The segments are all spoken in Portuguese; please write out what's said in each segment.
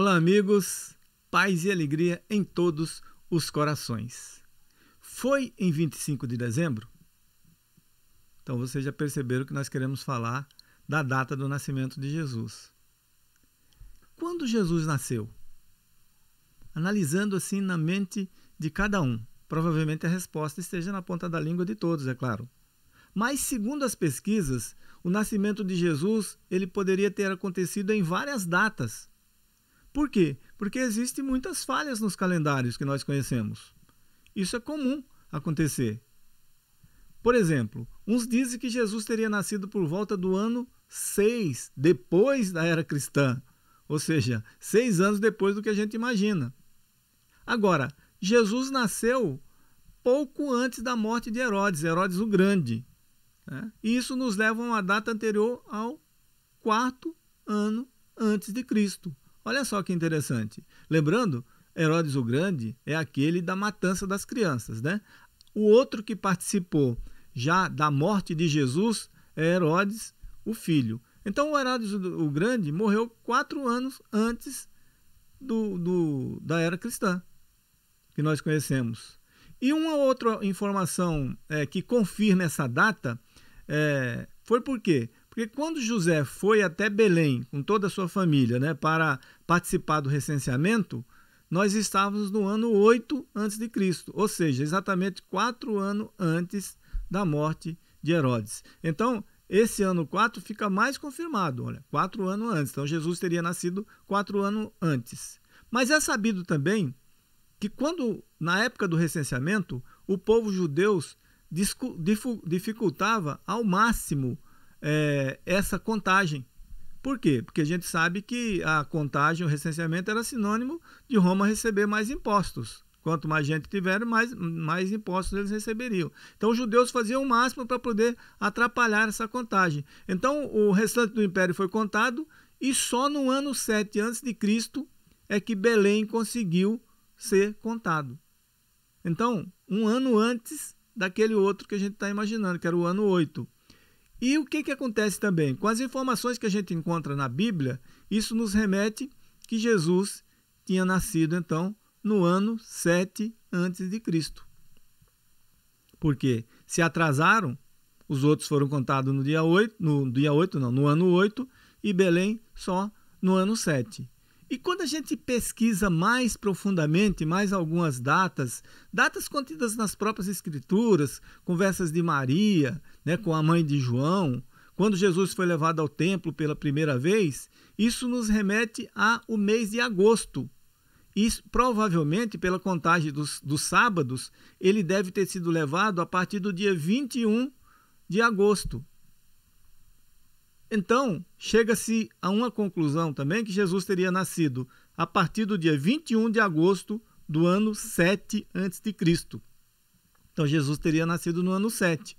Olá, amigos, paz e alegria em todos os corações. Foi em 25 de dezembro? Então vocês já perceberam que nós queremos falar da data do nascimento de Jesus. Quando Jesus nasceu? Analisando assim na mente de cada um. Provavelmente a resposta esteja na ponta da língua de todos, é claro. Mas segundo as pesquisas, o nascimento de Jesus, ele poderia ter acontecido em várias datas por quê? Porque existem muitas falhas nos calendários que nós conhecemos. Isso é comum acontecer. Por exemplo, uns dizem que Jesus teria nascido por volta do ano 6, depois da era cristã, ou seja, seis anos depois do que a gente imagina. Agora, Jesus nasceu pouco antes da morte de Herodes, Herodes o Grande. Né? E isso nos leva a uma data anterior ao quarto ano antes de Cristo. Olha só que interessante. Lembrando, Herodes o Grande é aquele da matança das crianças, né? O outro que participou já da morte de Jesus é Herodes, o filho. Então, o Herodes o Grande morreu quatro anos antes do, do, da era cristã, que nós conhecemos. E uma outra informação é, que confirma essa data é, foi porque porque quando José foi até Belém com toda a sua família né, para participar do recenseamento, nós estávamos no ano 8 antes de Cristo, ou seja, exatamente quatro anos antes da morte de Herodes. Então, esse ano 4 fica mais confirmado, olha, quatro anos antes. Então, Jesus teria nascido quatro anos antes. Mas é sabido também que quando, na época do recenseamento, o povo judeu dificultava ao máximo é, essa contagem. Por quê? Porque a gente sabe que a contagem, o recenseamento, era sinônimo de Roma receber mais impostos. Quanto mais gente tiver, mais, mais impostos eles receberiam. Então, os judeus faziam o máximo para poder atrapalhar essa contagem. Então, o restante do império foi contado e só no ano 7 a.C. é que Belém conseguiu ser contado. Então, um ano antes daquele outro que a gente está imaginando, que era o ano 8. E o que, que acontece também? Com as informações que a gente encontra na Bíblia, isso nos remete que Jesus tinha nascido, então, no ano 7 antes de Cristo. Porque se atrasaram, os outros foram contados no dia 8, no dia 8 não, no ano 8, e Belém só no ano 7. E quando a gente pesquisa mais profundamente, mais algumas datas, datas contidas nas próprias escrituras, conversas de Maria, né, com a mãe de João, quando Jesus foi levado ao templo pela primeira vez, isso nos remete ao mês de agosto. E provavelmente, pela contagem dos, dos sábados, ele deve ter sido levado a partir do dia 21 de agosto. Então, chega-se a uma conclusão também que Jesus teria nascido a partir do dia 21 de agosto do ano 7 a.C. Então, Jesus teria nascido no ano 7,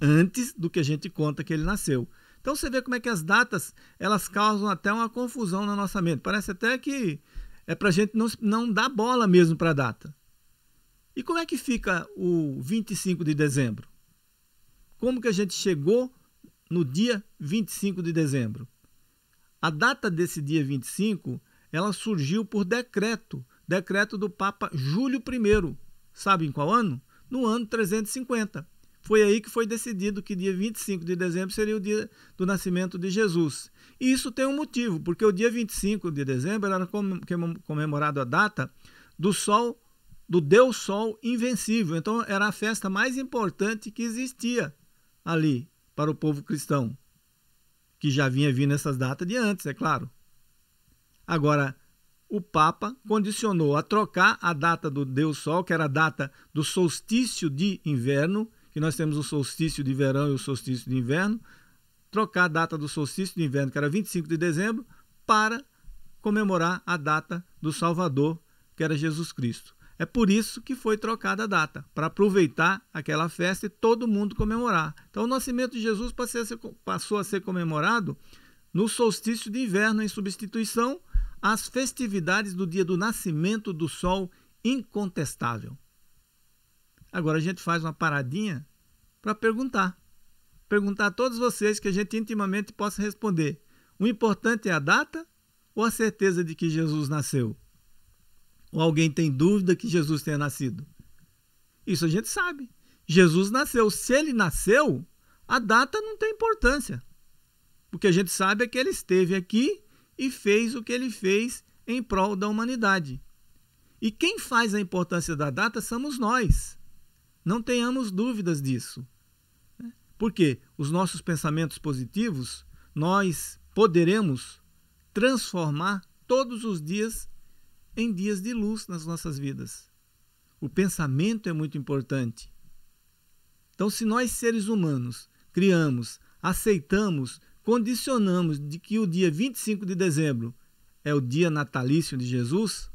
antes do que a gente conta que ele nasceu. Então, você vê como é que as datas elas causam até uma confusão na nossa mente. Parece até que é para a gente não, não dar bola mesmo para a data. E como é que fica o 25 de dezembro? Como que a gente chegou no dia 25 de dezembro. A data desse dia 25, ela surgiu por decreto, decreto do Papa Júlio I. Sabe em qual ano? No ano 350. Foi aí que foi decidido que dia 25 de dezembro seria o dia do nascimento de Jesus. E isso tem um motivo, porque o dia 25 de dezembro era comemorado a data do sol do Deus Sol invencível. Então era a festa mais importante que existia ali para o povo cristão, que já vinha vindo essas datas de antes, é claro. Agora, o Papa condicionou a trocar a data do Deus Sol, que era a data do solstício de inverno, que nós temos o solstício de verão e o solstício de inverno, trocar a data do solstício de inverno, que era 25 de dezembro, para comemorar a data do Salvador, que era Jesus Cristo. É por isso que foi trocada a data, para aproveitar aquela festa e todo mundo comemorar. Então, o nascimento de Jesus passou a ser comemorado no solstício de inverno, em substituição às festividades do dia do nascimento do sol incontestável. Agora a gente faz uma paradinha para perguntar. Perguntar a todos vocês que a gente intimamente possa responder. O importante é a data ou a certeza de que Jesus nasceu? Ou alguém tem dúvida que Jesus tenha nascido? Isso a gente sabe. Jesus nasceu. Se ele nasceu, a data não tem importância. O que a gente sabe é que ele esteve aqui e fez o que ele fez em prol da humanidade. E quem faz a importância da data somos nós. Não tenhamos dúvidas disso. Porque os nossos pensamentos positivos, nós poderemos transformar todos os dias em dias de luz nas nossas vidas. O pensamento é muito importante. Então, se nós seres humanos criamos, aceitamos, condicionamos de que o dia 25 de dezembro é o dia natalício de Jesus,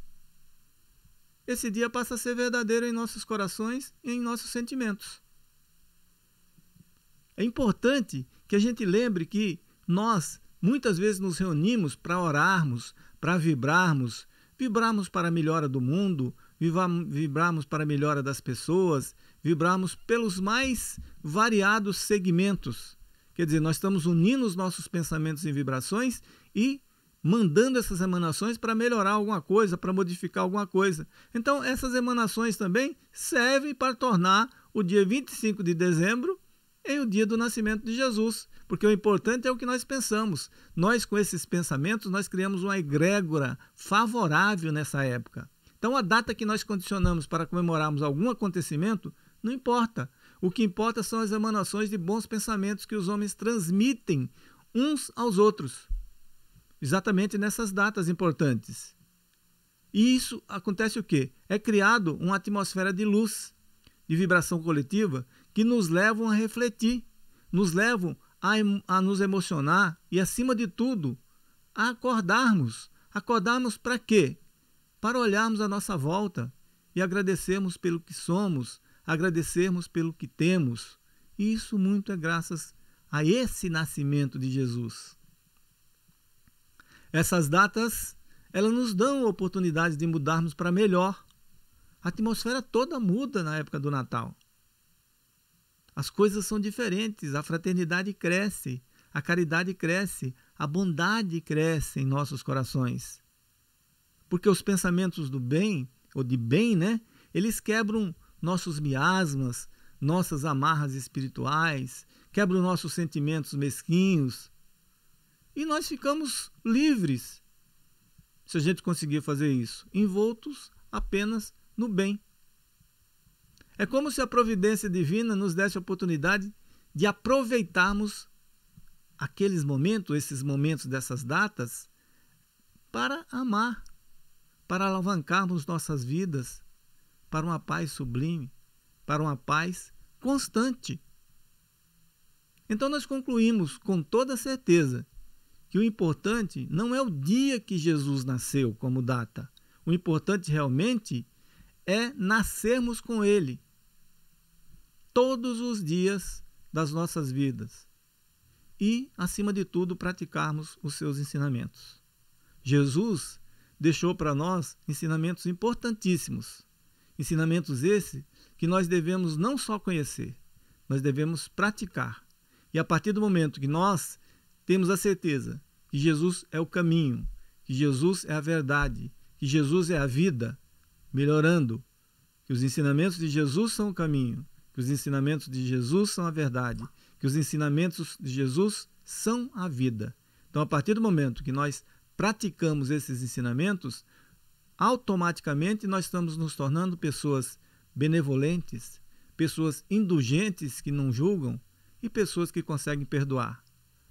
esse dia passa a ser verdadeiro em nossos corações e em nossos sentimentos. É importante que a gente lembre que nós muitas vezes nos reunimos para orarmos, para vibrarmos, vibrarmos para a melhora do mundo, vibrarmos para a melhora das pessoas, vibrarmos pelos mais variados segmentos. Quer dizer, nós estamos unindo os nossos pensamentos em vibrações e mandando essas emanações para melhorar alguma coisa, para modificar alguma coisa. Então, essas emanações também servem para tornar o dia 25 de dezembro em é o dia do nascimento de Jesus, porque o importante é o que nós pensamos. Nós, com esses pensamentos, nós criamos uma egrégora favorável nessa época. Então, a data que nós condicionamos para comemorarmos algum acontecimento não importa. O que importa são as emanações de bons pensamentos que os homens transmitem uns aos outros, exatamente nessas datas importantes. E isso acontece o quê? É criado uma atmosfera de luz, de vibração coletiva, que nos levam a refletir, nos levam a, a nos emocionar e, acima de tudo, a acordarmos. Acordarmos para quê? Para olharmos à nossa volta e agradecermos pelo que somos, agradecermos pelo que temos. E isso muito é graças a esse nascimento de Jesus. Essas datas, elas nos dão a oportunidade de mudarmos para melhor. A atmosfera toda muda na época do Natal. As coisas são diferentes, a fraternidade cresce, a caridade cresce, a bondade cresce em nossos corações. Porque os pensamentos do bem, ou de bem, né, eles quebram nossos miasmas, nossas amarras espirituais, quebram nossos sentimentos mesquinhos, e nós ficamos livres se a gente conseguir fazer isso, envoltos apenas no bem. É como se a providência divina nos desse a oportunidade de aproveitarmos aqueles momentos, esses momentos dessas datas, para amar, para alavancarmos nossas vidas para uma paz sublime, para uma paz constante. Então nós concluímos com toda certeza que o importante não é o dia que Jesus nasceu como data. O importante realmente é nascermos com ele, todos os dias das nossas vidas e, acima de tudo, praticarmos os seus ensinamentos. Jesus deixou para nós ensinamentos importantíssimos, ensinamentos esses que nós devemos não só conhecer, nós devemos praticar. E a partir do momento que nós temos a certeza que Jesus é o caminho, que Jesus é a verdade, que Jesus é a vida, melhorando, que os ensinamentos de Jesus são o caminho, que os ensinamentos de Jesus são a verdade, que os ensinamentos de Jesus são a vida. Então, a partir do momento que nós praticamos esses ensinamentos, automaticamente nós estamos nos tornando pessoas benevolentes, pessoas indulgentes que não julgam e pessoas que conseguem perdoar.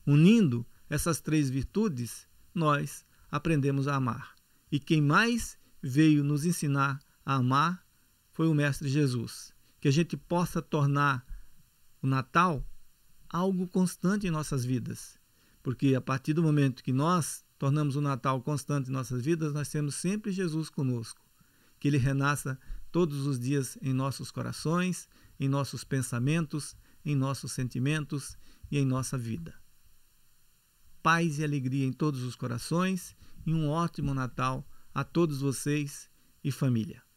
Unindo essas três virtudes, nós aprendemos a amar. E quem mais veio nos ensinar a amar foi o Mestre Jesus que a gente possa tornar o Natal algo constante em nossas vidas. Porque a partir do momento que nós tornamos o Natal constante em nossas vidas, nós temos sempre Jesus conosco. Que ele renasça todos os dias em nossos corações, em nossos pensamentos, em nossos sentimentos e em nossa vida. Paz e alegria em todos os corações e um ótimo Natal a todos vocês e família.